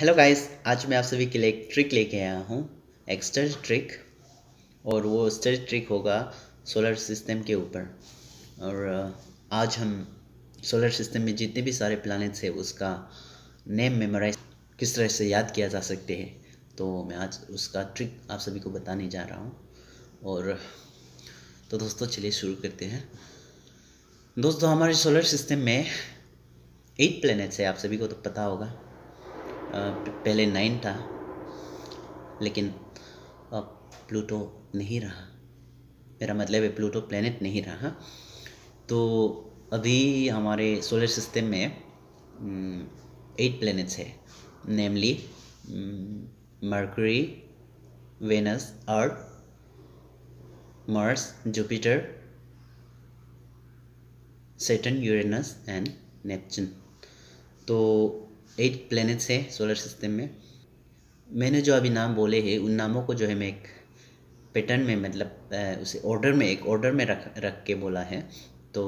hello guys आज मैं आप सभी के लिए एक ट्रिक लेके आया हूँ एक्स्टर ट्रिक और वो स्टर्ज ट्रिक होगा सोलर सिस्टम के ऊपर और आज हम सोलर सिस्टम में जितने भी सारे प्लानट्स हैं उसका नेम मेमोराइज किस तरह से याद किया जा सकते हैं तो मैं आज उसका ट्रिक आप सभी को बताने जा रहा हूँ और तो दोस्तों चलिए शुरू करते हैं दोस्तों हमारे सोलर सिस्टम में एट प्लानट्स है आप सभी को तो पता होगा पहले नाइन था लेकिन अब प्लूटो नहीं रहा मेरा मतलब है प्लूटो प्लेनेट नहीं रहा तो अभी हमारे सोलर सिस्टम में एट प्लैनेट्स है namely Mercury Venus Earth Mars Jupiter Saturn Uranus and Neptune तो एट प्लैनेट्स हैं सोलर सिस्टम में मैंने जो अभी नाम बोले हैं उन नामों को जो है मैं एक पैटर्न में मतलब उसे ऑर्डर में एक ऑर्डर में रख रख के बोला है तो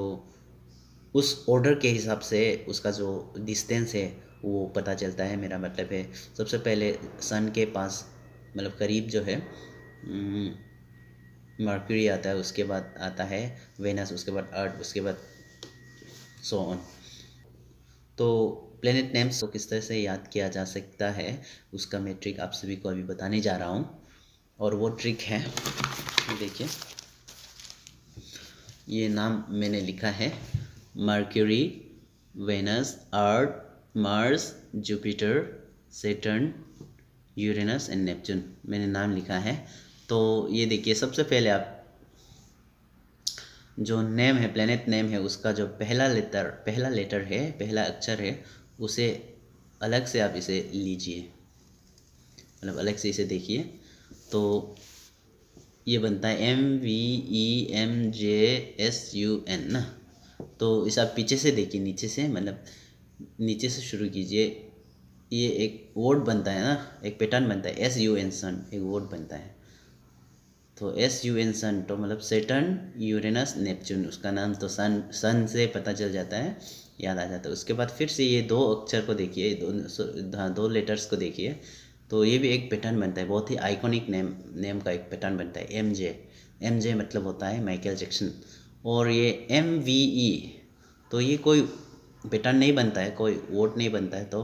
उस ऑर्डर के हिसाब से उसका जो डिस्टेंस है वो पता चलता है मेरा मतलब है सबसे पहले सन के पास मतलब करीब जो है मर्क्यूरी आता है उसके बाद आता है वेनस उसके बाद अर्थ उसके बाद सो ऑन तो प्लेनेट नेम्स को किस तरह से याद किया जा सकता है उसका मैं ट्रिक आप सभी को अभी बताने जा रहा हूँ और वो ट्रिक है देखिए ये नाम मैंने लिखा है Mercury Venus Earth Mars Jupiter Saturn Uranus and Neptune मैंने नाम लिखा है तो ये देखिए सबसे पहले आप जो नेम है प्लेनेट नेम है उसका जो पहला लेटर पहला लेटर है पहला अक्षर है उसे अलग से आप इसे लीजिए मतलब अलग से इसे देखिए तो ये बनता है M V E M J S U N ना तो इसे आप पीछे से देखिए नीचे से मतलब नीचे से शुरू कीजिए ये एक वर्ड बनता है ना एक पैटर्न बनता है एस यू एन सन एक वर्ड बनता है तो एस यू एन सन तो मतलब सेटन यूरेनस नेपच्यून उसका नाम तो सन सन से पता चल जाता है याद आ जाता है उसके बाद फिर से ये दो अक्षर को देखिए दो हाँ, दो लेटर्स को देखिए तो ये भी एक पैटर्न बनता है बहुत ही आइकॉनिक नेम नेम का एक पैटर्न बनता है एम जे एम जे मतलब होता है माइकल जैक्सन और ये एम वी ई तो ये कोई पैटर्न नहीं बनता है कोई वोट नहीं बनता है तो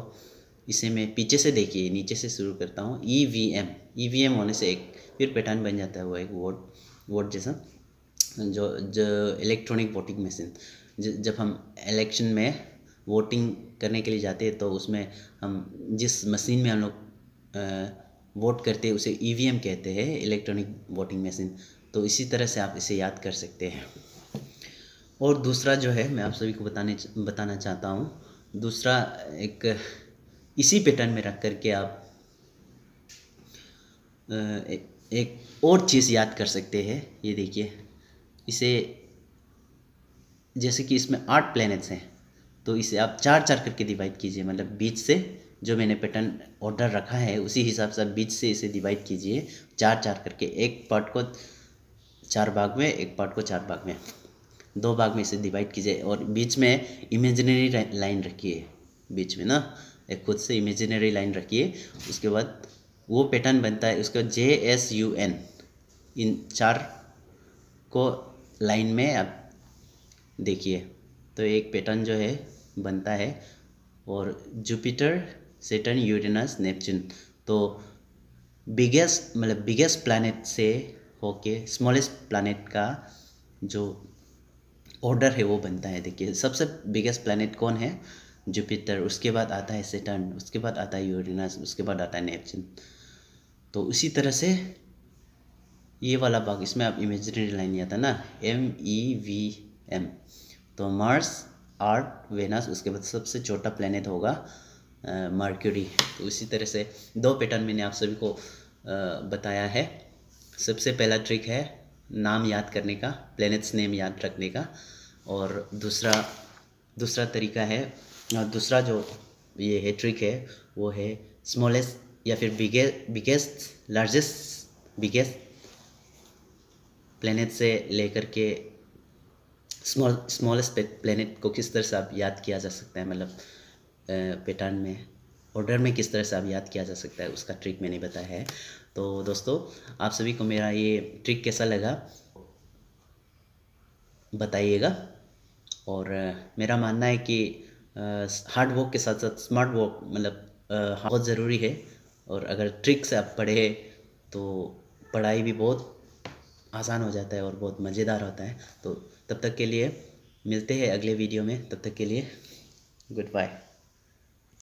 इसे मैं पीछे से देखिए नीचे से शुरू करता हूँ E V M E V M होने से एक फिर पैटर्न बन जाता है वो एक वोट वोट जैसा जो जो इलेक्ट्रॉनिक वोटिंग मशीन जब हम इलेक्शन में वोटिंग करने के लिए जाते हैं तो उसमें हम जिस मशीन में हम लोग वोट करते हैं उसे ई वी एम कहते हैं इलेक्ट्रॉनिक वोटिंग मशीन तो इसी तरह से आप इसे याद कर सकते हैं और दूसरा जो है मैं आप सभी को बताने बताना चाहता हूँ दूसरा एक इसी पैटर्न में रख करके आप एक और चीज़ याद कर सकते हैं ये देखिए इसे जैसे कि इसमें आठ प्लैनेट्स हैं तो इसे आप चार चार करके डिवाइड कीजिए मतलब बीच से जो मैंने पैटर्न ऑर्डर रखा है उसी हिसाब से आप बीच से इसे डिवाइड कीजिए चार चार करके एक पार्ट को चार भाग में एक पार्ट को चार भाग में दो भाग में इसे डिवाइड कीजिए और बीच में इमेजिनरी लाइन रखिए बीच में ना एक खुद से इमेजिनरी लाइन रखिए उसके बाद वो पैटर्न बनता है उसके बाद जे एस यू एन इन चार को लाइन में आप देखिए तो एक पैटर्न जो है बनता है और जुपिटर सेटन यूरेनस नेपच्यून तो बिगेस्ट मतलब बिगेस्ट प्लानट से होके स्मॉलेस्ट प्लानट का जो ऑर्डर है वो बनता है देखिए सबसे बिगेस्ट प्लानट कौन है जुपिटर उसके बाद आता है सेटन उसके बाद आता है यूरिनस उसके बाद आता है नेपच्यून तो उसी तरह से ये वाला भाग इसमें आप इमेजनरी लाइन नहीं आता ना एम ई वी एम तो मार्स आर्ट वेनस उसके बाद सबसे छोटा प्लेनेट होगा मार्क्यूरी तो उसी तरह से दो पैटर्न मैंने आप सभी को आ, बताया है सबसे पहला ट्रिक है नाम याद करने का प्लैनेट्स नेम याद रखने का और दूसरा दूसरा तरीका है दूसरा जो ये है ट्रिक है वो है स्मॉलेस्ट या फिर बिगे बिगेस्ट लार्जेस्ट बिगेस्ट प्लेनेट से लेकर के स्मॉल स्मॉलेस्ट प्लेनेट को किस तरह से आप याद किया जा सकता है मतलब पैटर्न में ऑर्डर में किस तरह से आप याद किया जा सकता है उसका ट्रिक मैंने बताया है तो दोस्तों आप सभी को मेरा ये ट्रिक कैसा लगा बताइएगा और मेरा मानना है कि हार्ड वर्क के साथ साथ स्मार्ट वर्क मतलब बहुत ज़रूरी है और अगर ट्रिक से आप पढ़े तो पढ़ाई भी बहुत आसान हो जाता है और बहुत मज़ेदार होता है तो तब तक के लिए मिलते हैं अगले वीडियो में तब तक के लिए गुड बाय